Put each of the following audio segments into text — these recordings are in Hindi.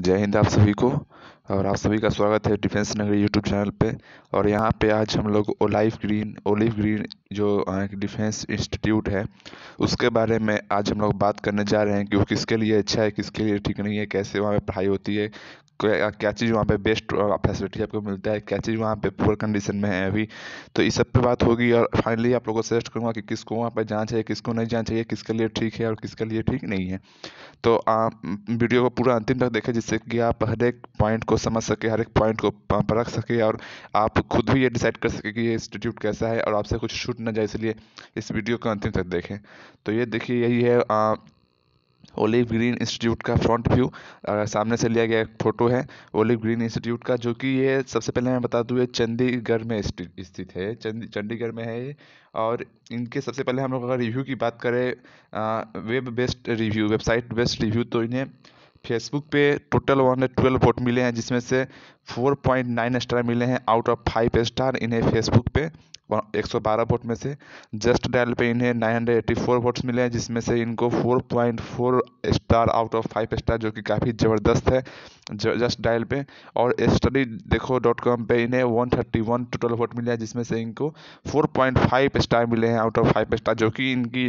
जय हिंद आप सभी को और आप सभी का स्वागत है डिफेंस नगरी यूट्यूब चैनल पे और यहाँ पे आज हम लोग ओलाइव ग्रीन ओलिव ग्रीन जो डिफेंस इंस्टीट्यूट है उसके बारे में आज हम लोग बात करने जा रहे हैं कि वो किसके लिए अच्छा है किसके लिए ठीक नहीं है कैसे वहाँ पे पढ़ाई होती है क्या, क्या चीज़ वहाँ पे बेस्ट फैसिलिटी आपको मिलता है क्या चीज़ वहाँ पे पुअर कंडीशन में है अभी तो इस सब पे बात होगी और फाइनली आप लोगों को सजेस्ट करूँगा कि किसको वहाँ पे जाना चाहिए किसको नहीं जाना चाहिए किसके लिए ठीक है और किसके लिए ठीक नहीं है तो आप वीडियो को पूरा अंतिम तक देखें जिससे कि आप हर एक पॉइंट को को समझ सके हर एक पॉइंट को परख सके और आप खुद भी ये डिसाइड कर सके कि ये इंस्टीट्यूट कैसा है और आपसे कुछ छूट ना जाए इसलिए इस वीडियो को अंतिम तक देखें तो ये देखिए यही है आ, ओलिव ग्रीन इंस्टीट्यूट का फ्रंट व्यू सामने से लिया गया एक फ़ोटो है ओलिव ग्रीन इंस्टीट्यूट का जो कि ये सबसे पहले मैं बता दूँ ये चंडीगढ़ में स्थित है चंडी चंडीगढ़ में है ये और इनके सबसे पहले हम लोग अगर रिव्यू की बात करें web based review website based review तो इन्हें फेसबुक पे total one hundred twelve vote मिले हैं जिसमें से फोर पॉइंट नाइन स्टार मिले हैं आउट ऑफ फाइव स्टार इन्हें फेसबुक पे एक सौ बारह वोट में से जस्ट डायल पे इन्हें nine hundred eighty four votes मिले हैं जिसमें से इनको four point four star out of five star जो कि काफ़ी ज़बरदस्त है जस्ट डायल पे और स्टडी देखो डॉट कॉम पर इन्हें one thirty one total vote मिले हैं जिसमें से इनको फोर पॉइंट फाइव स्टार मिले हैं आउट ऑफ फाइव स्टार जो कि इनकी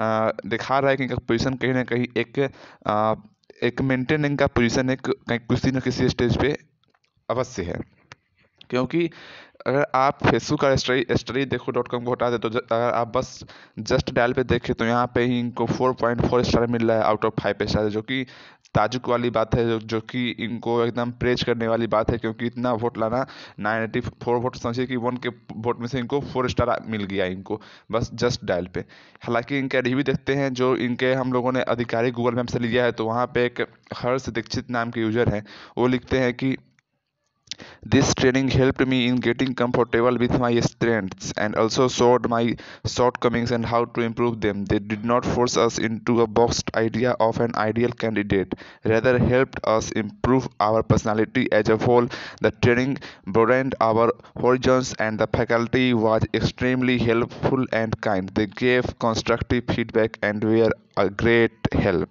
आ, दिखा रहा है कि इनका पोजिशन कहीं ना कहीं एक आ, एक मेंटेनिंग का पोजीशन एक कहीं किसी न किसी स्टेज पे अवश्य है क्योंकि अगर आप फेसबुक का स्टडी स्टडी देखो डॉट कॉम को हटा दे तो अगर आप बस जस्ट डायल पे देखें तो यहाँ पे ही इनको फोर पॉइंट फोर स्टार मिल रहा है आउट ऑफ फाइव स्टार जो कि ताजुक वाली बात है जो कि इनको एकदम प्रेज करने वाली बात है क्योंकि इतना वोट लाना नाइन एटी फोर वोट समझिए कि वन के वोट में से इनको फोर स्टार मिल गया इनको बस जस्ट डायल पे हालांकि इनके रिव्यू देखते हैं जो इनके हम लोगों ने आधिकारिक गूगल मैप से लिया है तो वहाँ पे एक हर्ष दीक्षित नाम के यूज़र हैं वो लिखते हैं कि This training helped me in getting comfortable with my strengths and also showed my shortcomings and how to improve them. They did not force us into a boxed idea of an ideal candidate, rather, helped us improve our personality as a whole. The training broadened our horizons, and the faculty was extremely helpful and kind. They gave constructive feedback and were a great help.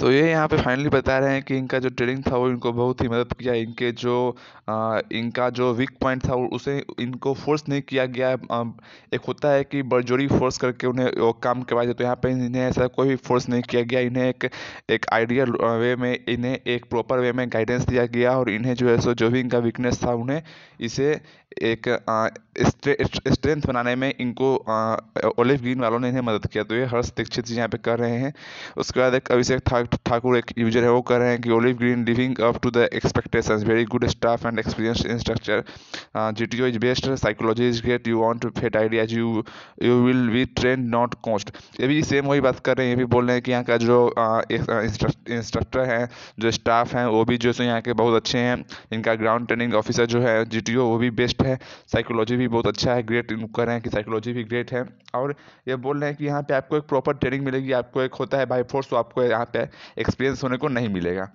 तो ये यहाँ पे फाइनली बता रहे हैं कि इनका जो ट्रेडिंग था वो इनको बहुत ही मदद किया इनके जो आ, इनका जो वीक पॉइंट था उसे इनको फोर्स नहीं किया गया आ, एक होता है कि बड़जोरी फोर्स करके उन्हें काम करवाया तो यहाँ पे इन्हें ऐसा कोई भी फोर्स नहीं किया गया इन्हें एक एक आइडियल वे में इन्हें एक प्रॉपर वे में गाइडेंस दिया गया और इन्हें जो है सो जो भी इनका वीकनेस था उन्हें इसे एक स्ट्रेंथ बनाने में इनको ओलिव ग्रीन वालों ने इन्हें मदद किया तो ये हर्ष दीक्षित जी यहाँ पे कर रहे हैं उसके बाद एक अभिषेक ठाकुर एक यूजर है वो कर रहे हैं कि olive green living up to the expectations very good staff and experience instructor G T O is best psychology is great you want to fate ideas you you will be train not cost ये भी सेम वही बात कर रहे हैं ये भी बोल रहे हैं कि यहाँ का जो इंस्ट्रक्टर हैं जो स्टाफ हैं वो भी जो सो यहाँ के बहुत अच्छे हैं इनका ग्राउंड ट्रेनिंग ऑफिसर जो है जी टी ओ वो भी बेस्ट बेस्ट है साइकोलॉजी भी बहुत अच्छा है ग्रेट कर रहे हैं कि साइकोलॉजी भी ग्रेट है और ये बोल रहे हैं कि यहाँ पे आपको एक प्रॉपर ट्रेनिंग मिलेगी आपको एक होता है बाई फोर्स तो आपको यहाँ पे एक्सपीरियंस होने को नहीं मिलेगा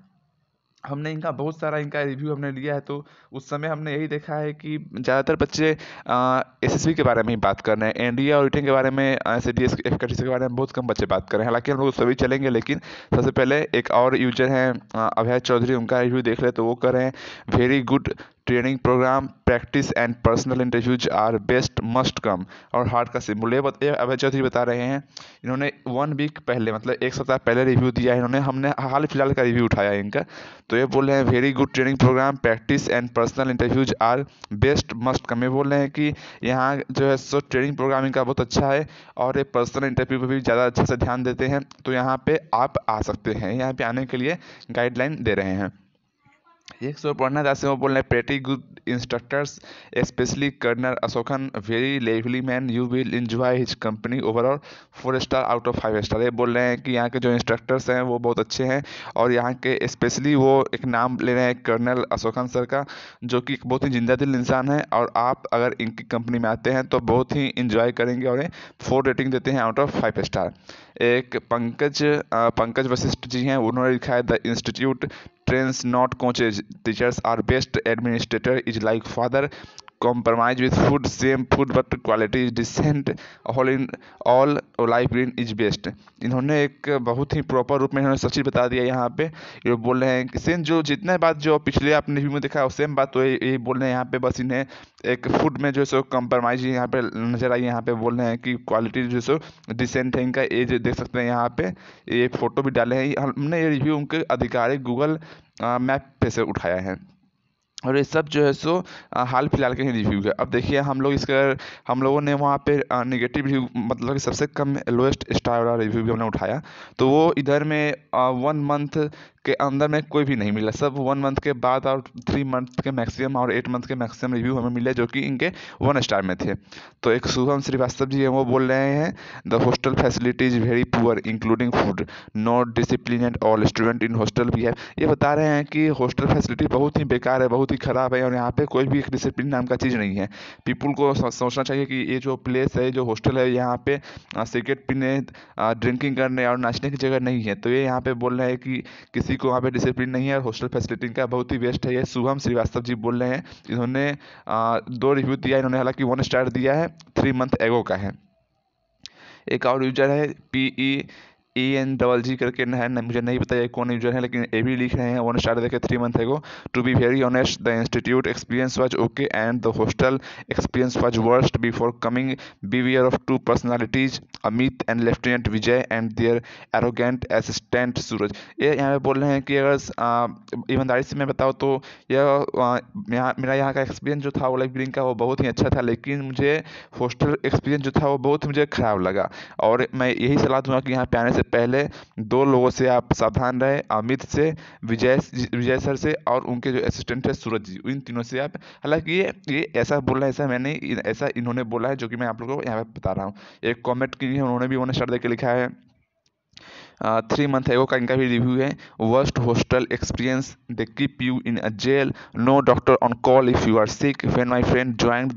हमने इनका बहुत सारा इनका रिव्यू हमने लिया है तो उस समय हमने यही देखा है कि ज़्यादातर बच्चे एस एस के बारे में ही बात कर रहे हैं एनडीए और रिटर्न के बारे में एस डी एस एफ के बारे में बहुत कम बच्चे बात कर रहे हैं हालांकि हम लोग तो सभी चलेंगे लेकिन सबसे पहले एक और यूजर हैं अभय चौधरी उनका रिव्यू देख रहे तो वो कर रहे हैं very good training program practice and personal interviews are best must come और हार्ड का सिम्बुल अभय चौधरी बता रहे हैं इन्होंने वन वीक पहले मतलब एक सप्ताह पहले रिव्यू दिया है इन्होंने हमने हाल फिलहाल का रिव्यू उठाया है इनका तो ये बोल रहे हैं very good training program practice and personal interviews are best must come ये बोल रहे हैं कि यहाँ जो है सो ट्रेनिंग प्रोग्राम इनका बहुत अच्छा है और ये पर्सनल इंटरव्यू पर भी ज़्यादा अच्छे से ध्यान देते हैं तो यहाँ पर आप आ सकते हैं यहाँ पर आने के लिए गाइडलाइन दे रहे हैं एक सौ पढ़ना दास वो बोल रहे pretty good instructors specially colonel Ashokan very lovely man you will enjoy his company overall four star out of five star ये बोल रहे हैं कि यहाँ के जो इंस्ट्रक्टर्स हैं वो बहुत अच्छे हैं और यहाँ के स्पेशली वो एक नाम ले रहे हैं कर्नल अशोकन सर का जो कि बहुत ही जिंदा दिल इंसान है और आप अगर इनकी कंपनी में आते हैं तो बहुत ही इंजॉय करेंगे और फोर रेटिंग देते हैं आउट ऑफ फाइव स्टार एक पंकज पंकज वशिष्ठ जी हैं उन्होंने लिखा है the institute trains not coaches teachers are best administrator is like father compromise with food same food but quality is decent all in all life green is best इन्होंने एक बहुत ही प्रॉपर रूप में इन्होंने सच चीज़ बता दिया यहाँ पे ये बोल रहे हैं कि सेम जो जितना बात जो पिछले आपने रिव्यू में देखा है सेम बात तो यही बोल रहे हैं यहाँ पे बस इन्हें एक फूड में जो है सो कॉम्प्रोमाइज यहाँ पे नज़र आई यहाँ पे बोल रहे हैं कि क्वालिटी जो है सो डिसेंट है इनका एज देख सकते हैं यहाँ पे ये फोटो भी डाले हैं हमने ये रिव्यू उनके आधिकारिक गूगल मैप पे से उठाया है और ये सब जो है सो हाल फिलहाल के ही रिव्यू है अब देखिए हम लोग इसका हम लोगों ने वहाँ पे नेगेटिव रिव्यू मतलब कि सबसे कम लोएस्ट स्टार वाला रिव्यू भी हमने उठाया तो वो इधर में वन मंथ के अंदर में कोई भी नहीं मिला सब वन मंथ के बाद और थ्री मंथ के मैक्सिमम और एट मंथ के मैक्सिमम रिव्यू हमें मिले जो कि इनके वन स्टार में थे तो एक शुभम श्रीवास्तव जी हैं वो बोल रहे हैं the hostel facilities very poor including food no discipline and all student in hostel भी है ये बता रहे हैं कि हॉस्टल फैसिलिटी बहुत ही बेकार है बहुत ही ख़राब है और यहाँ पर कोई भी एक डिसिप्लिन नाम का चीज़ नहीं है पीपुल को सोचना चाहिए कि ये जो प्लेस है जो हॉस्टल है यहाँ पे सिगरेट पीने ड्रिंकिंग करने और नाचने की जगह नहीं है तो ये यहाँ पे बोल रहे हैं कि किसी किसी को वहाँ पे डिसिप्लिन नहीं है और हॉस्टल फैसिलिटी का बहुत ही वेस्ट है ये शुभम श्रीवास्तव जी बोल रहे हैं इन्होंने दो रिव्यू दिया इन्होंने हालांकि वन स्टार दिया है थ्री मंथ एगो का है एक और यूजर है P E e A N double G करके है न, मुझे नहीं पता ये कौन यूजर है लेकिन ए भी लिख रहे हैं वन स्टार देखे थ्री मंथ है को to be very honest the institute experience was okay and the hostel experience was worst before coming beware of two personalities Amit and lieutenant Vijay and their arrogant assistant Suraj ये यहाँ पे बोल रहे हैं कि अगर ईमानदारी से मैं बताऊँ तो यह मेरा यहाँ का एक्सपीरियंस जो था लाइफ ग्रीन का वो बहुत ही अच्छा था लेकिन मुझे हॉस्टल एक्सपीरियंस जो था वो बहुत मुझे ख़राब लगा और मैं यही सलाह दूंगा कि यहाँ पे आने से पहले दो लोगों से आप सावधान रहें अमित से विजय विजय सर से और उनके जो असिस्टेंट है सूरज जी इन तीनों से आप हालांकि ये ये ऐसा बोला है ऐसा मैंने ऐसा इन्होंने बोला है जो कि मैं आप लोगों को यहाँ पर बता रहा हूँ एक कॉमेंट के लिए उन्होंने भी उन्होंने शर्द के लिखा है थ्री मंथ है वो का इनका भी रिव्यू है worst hostel experience the keep you in a jail no doctor on call if you are sick when my friend join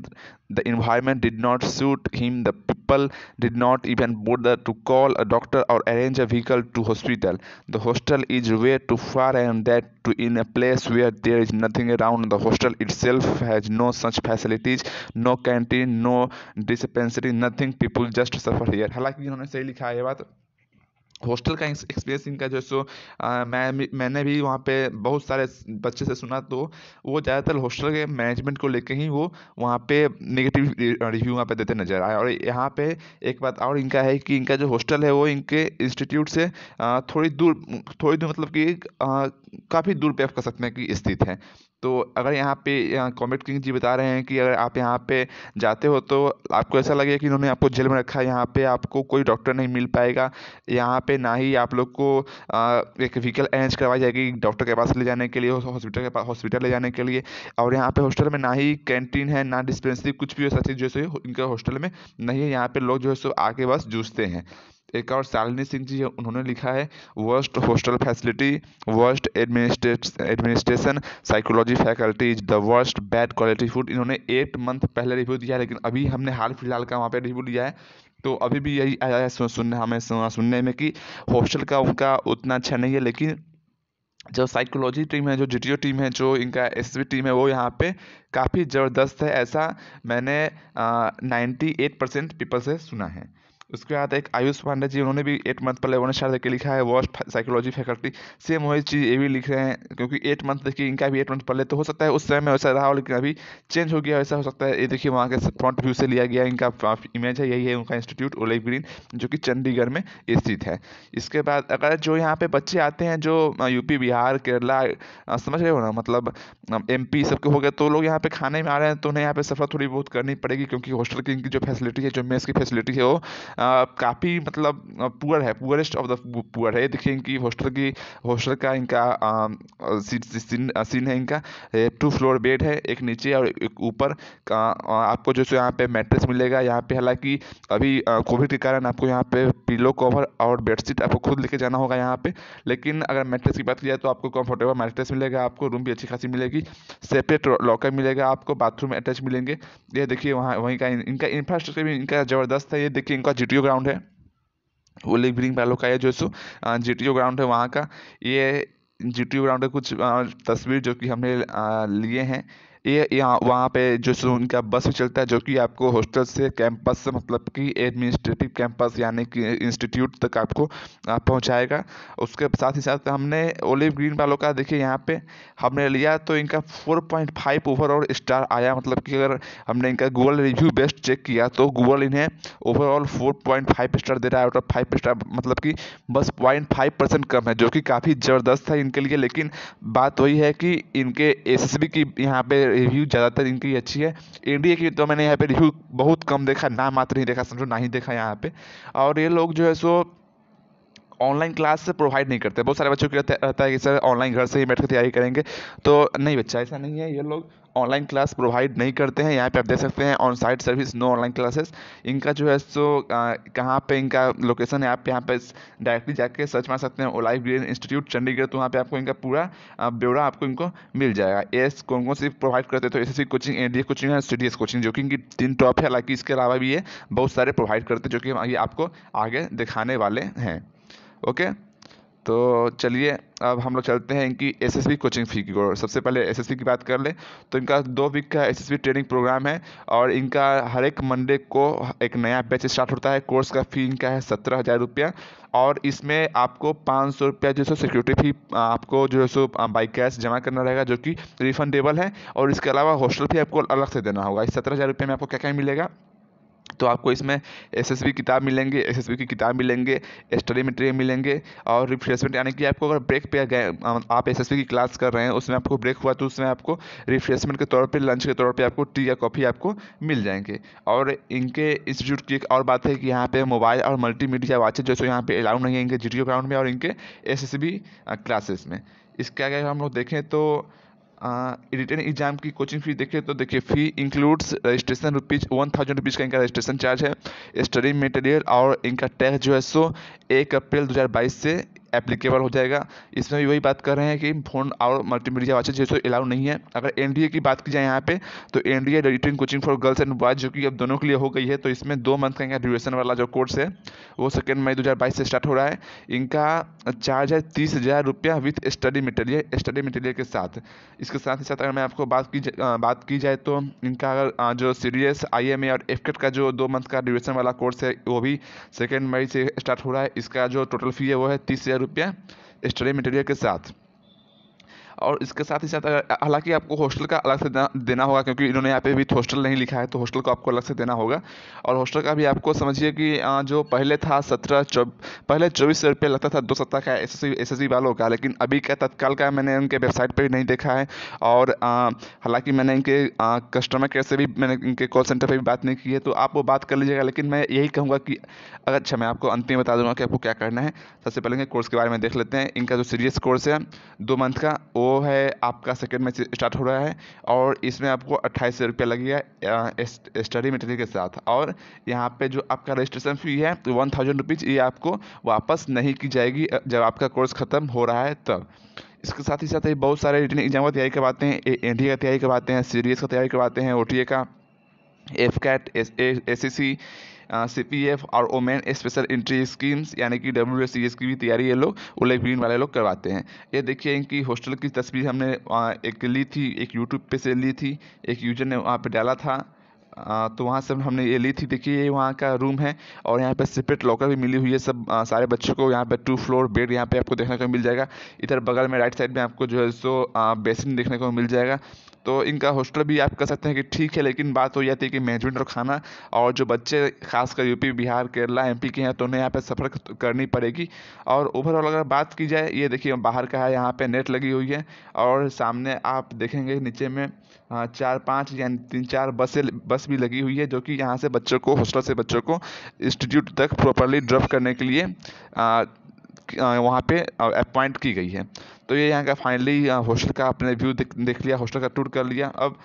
the environment did not suit him the people did not even board the to call a doctor or arrange a vehicle to hospital the hostel is way too far and that too in a place where there is nothing around the hostel itself has no such facilities no canteen no dispensary nothing people just suffer here हालांकि उन्होंने सही लिखा है बात हॉस्टल का एक्सपीरियंस इनका जो सो मैं मैंने भी वहाँ पे बहुत सारे बच्चे से सुना तो वो ज़्यादातर हॉस्टल के मैनेजमेंट को लेकर ही वो वहाँ पे नेगेटिव रिव्यू वहाँ पे देते नज़र आए और यहाँ पे एक बात और इनका है कि इनका जो हॉस्टल है वो इनके इंस्टीट्यूट से थोड़ी दूर थोड़ी दूर मतलब कि काफ़ी दूर पे आप कह सकते हैं कि स्थित है तो अगर यहाँ पे कॉमेट किंग जी बता रहे हैं कि अगर आप यहाँ पे जाते हो तो आपको ऐसा लगेगा कि इन्होंने आपको जेल में रखा है यहाँ पे आपको कोई डॉक्टर नहीं मिल पाएगा यहाँ पे ना ही आप लोग को आ, एक व्हीकल अरेंज करवाई जाएगी डॉक्टर के पास ले जाने के लिए हॉस्पिटल के पास हॉस्पिटल ले जाने के लिए और यहाँ पर हॉस्टल में ना ही कैंटीन है ना डिस्पेंसरी कुछ भी ऐसा चीज़ जो है इनके हॉस्टल में नहीं है यहाँ पर लोग जो है सो आके बस जूझते हैं एक और शालिनी सिंह जी है उन्होंने लिखा है worst hostel facility worst administration psychology faculty the worst bad quality food इन्होंने एट मंथ पहले रिव्यू दिया है लेकिन अभी हमने हाल फिलहाल का वहाँ पे रिव्यू दिया है तो अभी भी यही आया है सुनने हमें सुनने में कि हॉस्टल का उनका उतना अच्छा नहीं है लेकिन जो साइकोलॉजी टीम है जो जी टीम है जो इनका एस टीम है वो यहाँ पे काफ़ी ज़बरदस्त है ऐसा मैंने नाइन्टी एट परसेंट पीपल से सुना है उसके बाद एक आयुष पांडे जी उन्होंने भी एट मंथ पहले वन शायद के लिखा है वर्स्ट साइकोलॉजी फैकल्टी सेम वही चीज़ ये भी लिख रहे हैं क्योंकि एट मंथ देखिए इनका भी एट मंथ पहले तो हो सकता है उस समय में वैसा रहा हो लेकिन अभी चेंज हो गया वैसा हो सकता है ये देखिए वहाँ के फ्रंट व्यू से लिया गया इनका इमेज है यही है उनका इंस्टीट्यूट ओलेव ग्रीन जो कि चंडीगढ़ में स्थित है इसके बाद अगर जो यहाँ पे बच्चे आते हैं जो यूपी बिहार केरला समझ रहे हो ना मतलब एम पी सबके हो गए तो लोग यहाँ पे खाने में आ रहे हैं तो उन्हें यहाँ पे सफ़र थोड़ी बहुत करनी पड़ेगी क्योंकि हॉस्टल की इनकी जो फैसिलिटी है जो मेस की फैसिलिटी है वो काफ़ी मतलब पुअर है पुअरेस्ट ऑफ द पुअर है देखिए इनकी हॉस्टल की हॉस्टल का इनका सीन सीन है इनका टू फ्लोर बेड है एक नीचे और एक ऊपर आपको जो यहाँ पे मैट्रेस मिलेगा यहाँ पे हालांकि अभी कोविड के कारण आपको यहाँ पे पिलो कवर और बेडशीट आपको खुद लेके जाना होगा यहाँ पे लेकिन अगर मैट्रेस की बात की जाए तो आपको कंफर्टेबल मैट्रेस मिलेगा आपको रूम भी अच्छी खासी मिलेगी सेपरेट लॉकर मिलेगा आपको बाथरूम अटैच मिलेंगे ये देखिए वहाँ वहीं का इनका इंफ्रास्ट्रक्चर भी इनका ज़बरदस्त है ये देखिए इनका जी ग्राउंड है वो लेक ब्रिंग पैलो का है जो सो जी ग्राउंड है वहाँ का ये जी ग्राउंड का कुछ तस्वीर जो कि हमने लिए हैं ये यहाँ वहाँ पे जो सो उनका बस भी चलता है जो कि आपको हॉस्टल से कैंपस से मतलब कि एडमिनिस्ट्रेटिव कैंपस यानी कि इंस्टीट्यूट तक आपको पहुँचाएगा उसके साथ ही साथ हमने ओलिव ग्रीन वालों का देखिए यहाँ पे हमने लिया तो इनका four point five overall star आया मतलब कि अगर हमने इनका गूगल रिव्यू बेस्ट चेक किया तो गूगल इन्हें overall four point five star दे रहा है आउट ऑफ फाइव स्टार मतलब कि बस पॉइंट फाइव परसेंट कम है जो कि काफ़ी ज़बरदस्त था इनके लिए लेकिन बात वही है कि इनके एस की यहाँ पे रिव्यू ज़्यादातर इनकी अच्छी है इंडिया की तो मैंने यहाँ पे रिव्यू बहुत कम देखा ना मात्र ही देखा समझो ना ही देखा यहाँ पे और ये लोग जो है सो ऑनलाइन क्लास से प्रोवाइड नहीं करते बहुत सारे बच्चों की रहता है कि सर ऑनलाइन घर से ही बैठ कर तैयारी करेंगे तो नहीं बच्चा ऐसा नहीं है ये लोग ऑनलाइन क्लास प्रोवाइड नहीं करते हैं यहाँ पे आप देख सकते हैं on site service no online classes इनका जो है सो कहाँ पे इनका लोकेशन है आप यहाँ पे डायरेक्टली जाके सर्च मार सकते हैं ओलाइव ग्रीन इंस्टीट्यूट चंडीगढ़ तो वहाँ पे आपको इनका पूरा ब्यौरा आपको इनको मिल जाएगा एस कौन कौन सी प्रोवाइड करते हैं तो एस कोचिंग एन कोचिंग है सी कोचिंग जो कि इनकी तीन टॉप है हालांकि इसके अलावा भी ये बहुत सारे प्रोवाइड करते हैं जो कि हम ये आपको आगे दिखाने वाले हैं ओके तो चलिए अब हम लोग चलते हैं इनकी एसएसबी कोचिंग फ़ी की ओर सबसे पहले एसएसबी की बात कर लें तो इनका दो वीक का एसएसबी ट्रेनिंग प्रोग्राम है और इनका हर एक मंडे को एक नया बैच स्टार्ट होता है कोर्स का फ़ी इनका है सत्रह हज़ार रुपया और इसमें आपको पाँच सौ रुपया जो सो सिक्योरिटी फ़ी आपको जो है सो बाई कैश जमा करना रहेगा जो कि रिफंडेबल है और इसके अलावा हॉस्टल फी आपको अलग से देना होगा इस सत्रह हज़ार रुपये में आपको क्या क्या मिलेगा तो आपको इसमें एस किताब मिलेंगे एस की किताब मिलेंगे स्टडी मटेरियल मिलेंगे और रिफ्रेशमेंट यानी कि आपको अगर ब्रेक पे गए आप एस की क्लास कर रहे हैं उसमें आपको ब्रेक हुआ तो उसमें आपको रिफ्रेशमेंट के तौर पर लंच के तौर पर आपको टी या कॉफ़ी आपको मिल जाएंगे और इनके इंस्टीट्यूट की एक और बात है कि यहाँ पर मोबाइल और मल्टी मीडिया वाचेज जो सो यहाँ पर अलाउड नहीं है इनके जी ग्राउंड में और इनके एस क्लासेस में इसके अगर हम लोग देखें तो रिटर्न एग्जाम की कोचिंग फी देखिए तो देखिए fee includes registration rupees one thousand rupees का इनका रजिस्ट्रेशन चार्ज है स्टडी मटेरियल और इनका टैक्स जो है सो एक अप्रैल 2022 से एप्लीकेबल हो जाएगा इसमें भी वही बात कर रहे हैं कि फोन और मल्टीमीडिया वाचे जैसे अलाउ नहीं है अगर एन की बात की जाए यहाँ पे तो N D return coaching for girls and boys जो कि अब दोनों के लिए हो गई है तो इसमें दो मंथ का इनका ड्यूरेशन वाला जो कोर्स है वो सेकेंड मई 2022 से स्टार्ट हो रहा है इनका चार्ज है तीस हज़ार रुपया with study material study material के साथ इसके साथ ही साथ अगर मैं आपको बात की जा, बात की जाए तो इनका अगर जो सीरियस आई और एफ का जो दो मंथ का ड्यूरेशन वाला कोर्स है वो भी सेकेंड मई से स्टार्ट हो रहा है इसका जो टोटल फ़ी है वो है तीस हज़ार रुपया स्टडी मटेरियल के साथ और इसके साथ ही साथ अगर हालांकि आपको हॉस्टल का अलग से देना होगा क्योंकि इन्होंने यहाँ पे भी हॉस्टल नहीं लिखा है तो हॉस्टल को आपको अलग से देना होगा और हॉस्टल का भी आपको समझिए कि जो पहले था सत्रह पहले चौबीस सौ लगता था दो सप्ताह का एस एस एस वालों का लेकिन अभी का तत्काल का मैंने उनके वेबसाइट पर भी नहीं देखा है और हालाँकि मैंने इनके कस्टमर केयर से भी मैंने इनके कॉल सेंटर पर भी बात नहीं की है तो आप वो बात कर लीजिएगा लेकिन मैं यही कहूँगा कि अगर अच्छा मैं आपको अंतिम बता दूंगा कि आपको क्या करना है सबसे पहले कोर्स के बारे में देख लेते हैं इनका जो सीरियस कोर्स है दो मंथ का वो है आपका सेकेंड मैच स्टार्ट हो रहा है और इसमें आपको अट्ठाईस सौ रुपया लगेगा स्टडी मटेरियल के साथ और यहाँ पे जो आपका रजिस्ट्रेशन फ़ी है तो वन थाउजेंड रुपीज़ ये आपको वापस नहीं की जाएगी जब आपका कोर्स ख़त्म हो रहा है तब इसके साथ ही साथ ही बहुत सारे रिटर्न एग्जाम की तैयारी करवाते हैं एन डी का तैयारी करवाते हैं सी का तैयारी करवाते हैं ओ का F CAT S C C P F और ओमेन स्पेशल इंट्री स्कीम्स यानी कि डब्ल्यू एस की भी तैयारी ये लोग उल्लेखभीन वाले लोग करवाते हैं ये देखिए इनकी हॉस्टल की तस्वीर हमने एक ली थी एक यूट्यूब पे से ली थी एक यूजर ने वहाँ पे डाला था आ, तो वहाँ से हमने ये ली थी देखिए ये वहाँ का रूम है और यहाँ पे सेपरेट लॉकर भी मिली हुई है सब आ, सारे बच्चों को यहाँ पे टू फ्लोर बेड यहाँ पे आपको देखने को मिल जाएगा इधर बगल में राइट साइड में आपको जो है सो बेसिन देखने को मिल जाएगा तो इनका हॉस्टल भी आप कह सकते हैं कि ठीक है लेकिन बात हो जाती है कि मैनेजमेंट और खाना और जो बच्चे खासकर यूपी बिहार केरला एम के हैं तो उन्हें यहाँ पर सफ़र करनी पड़ेगी और ओवरऑल अगर बात की जाए ये देखिए बाहर का है यहाँ पर नेट लगी हुई है और सामने आप देखेंगे नीचे में चार पाँच या तीन चार बसें बस भी लगी हुई है जो कि यहाँ से बच्चों को हॉस्टल से बच्चों को इंस्टीट्यूट तक प्रॉपरली ड्रॉप करने के लिए वहाँ पे अपॉइंट की गई है तो ये यहाँ का फाइनली हॉस्टल का आपने व्यू देख देख लिया हॉस्टल का टूर कर लिया अब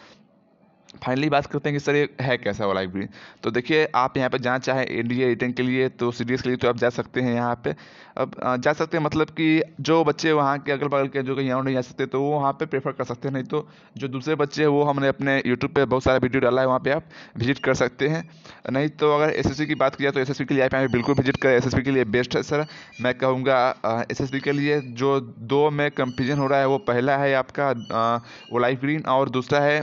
फाइनली बात करते हैं कि सर ये है कैसा वो लाइब्रेरी तो देखिए आप यहाँ पर जाना चाहें ए डी रिटर्न के लिए तो सी के लिए तो आप जा सकते हैं यहाँ पे अब जा सकते हैं मतलब कि जो बच्चे वहाँ के अगल बगल के जो कहीं नहीं जा सकते तो वो वहाँ पे प्रेफर कर सकते हैं नहीं तो जो दूसरे बच्चे हैं वो हमने अपने यूट्यूब पर बहुत सारा वीडियो डाला है वहाँ पर आप विजिट कर सकते हैं नहीं तो अगर एस की बात किया तो एस के लिए आप यहाँ बिल्कुल विजिट करें एस के लिए बेस्ट है सर मैं कहूँगा एस के लिए जो दो में कंफ्यूजन हो रहा है वो पहला है आपका वो लाइफ ग्रीन और दूसरा है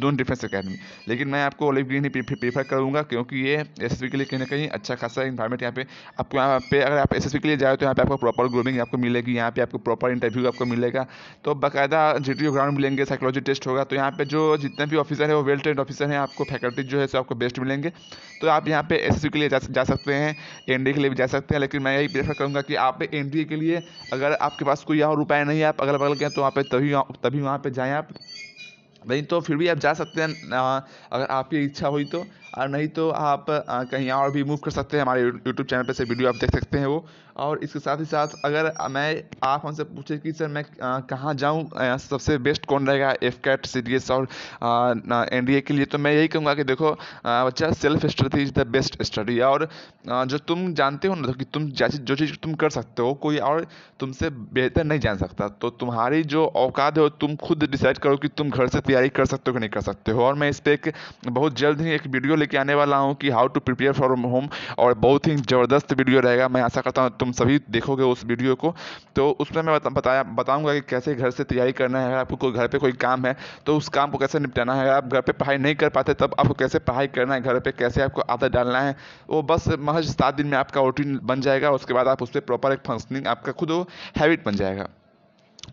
दोनों डिफेंस अकेडमी लेकिन मैं आपको ओलिव ग्रीन ही प्रीफर करूँगा क्योंकि ये एस के लिए कहीं ना कहीं अच्छा खासा इन्वायरमेंट यहाँ पे आपको यहाँ पे अगर आप एस के लिए जाए तो यहाँ पे आपको प्रॉपर ग्रूमिंग आपको मिलेगी यहाँ पे आपको प्रॉपर इंटरव्यू आपको मिलेगा तो बाकायदा जी ग्राउंड मिलेंगे साइकोलॉजी टेस्ट होगा तो यहाँ पे जो जितने भी ऑफिसर है वो वेल ट्रेंड ऑफिसर हैं आपको फैकल्टी जो है सो आपको बेस्ट मिलेंगे तो आप यहाँ पे एस के लिए जा, जा सकते हैं एन के लिए भी जा सकते हैं लेकिन मैं यही प्रेफर करूँगा कि आप एन के लिए अगर आपके पास कोई और उपाय नहीं है आप अगल बगल के तो वहाँ पर तभी तभी वहाँ पर जाएँ आप नहीं तो फिर भी आप जा सकते हैं अगर आपकी इच्छा हुई तो और नहीं तो आप कहीं और भी मूव कर सकते हैं हमारे यूट्यूब चैनल पर से वीडियो आप देख सकते हैं वो और इसके साथ ही साथ अगर मैं आप हमसे पूछे कि सर मैं कहाँ जाऊँ सबसे बेस्ट कौन रहेगा F CAT C D S और एन डी ए के लिए तो मैं यही कहूँगा कि देखो बच्चा self study is the best study और जो तुम जानते हो ना तो कि तुम जैसी जो चीज़ तुम कर सकते हो कोई और तुमसे बेहतर नहीं जान सकता तो तुम्हारी जो औकात है तुम खुद डिसाइड करो कि तुम घर से तैयारी कर सकते हो कि नहीं कर सकते हो और मैं इस पर एक बहुत जल्द ही एक वीडियो लेके आने वाला हूँ कि how to prepare for home और बहुत ही ज़बरदस्त वीडियो रहेगा मैं आशा करता हूँ तुम सभी देखोगे उस वीडियो को तो उसमें मैं बताया बताऊँगा कि कैसे घर से तैयारी करना है आपको कोई घर पर कोई काम है तो उस काम को कैसे निपटाना है आप घर पर पढ़ाई नहीं कर पाते तब आपको कैसे पढ़ाई करना है घर पर कैसे आपको आदत डालना है वो बस महज सात दिन में आपका रूटीन बन जाएगा उसके बाद आप उस पर प्रॉपर एक फंक्शनिंग आपका खुद वो हैबिट बन जाएगा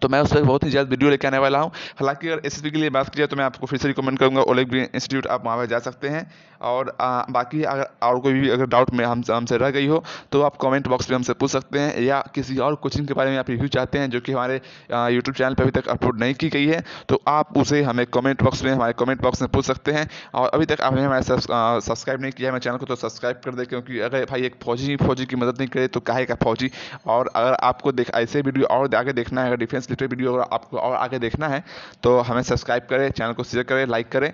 तो मैं उस पर बहुत ही ज़्यादा वीडियो लेकर आने वाला हूँ हालांकि अगर एस के लिए बात की जाए तो मैं आपको फिर से रिकमेंड करूँगा ओलेग ग्रीन इंस्टीट्यूट आप वहाँ पर जा सकते हैं और बाकी अगर और कोई भी अगर डाउट में हम हमसे रह गई हो तो आप कमेंट बॉक्स में हमसे पूछ सकते हैं या किसी और कोचिंग के बारे में आप रिव्यू चाहते हैं जो कि हमारे यूट्यूब चैनल पर अभी तक अपलोड नहीं की गई है तो आप उसे हमें कमेंट बॉक्स में हमारे कमेंट बॉक्स में पूछ सकते हैं और अभी तक आपने हमारे सब्सक्राइब नहीं किया है हमारे चैनल को तो सब्सक्राइब कर दे क्योंकि अगर भाई एक फौजी फौजी की मदद नहीं करे तो काहे का फौजी और अगर आपको देख ऐसे वीडियो और आगे देखना है अगर डिफेंस साइंस रिलेटेड वीडियो अगर आपको और आगे देखना है तो हमें सब्सक्राइब करें चैनल को शेयर करें लाइक करें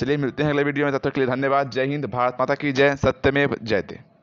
चलिए मिलते हैं अगले वीडियो में तब तक के लिए धन्यवाद जय हिंद भारत माता की जय सत्यमेव जयते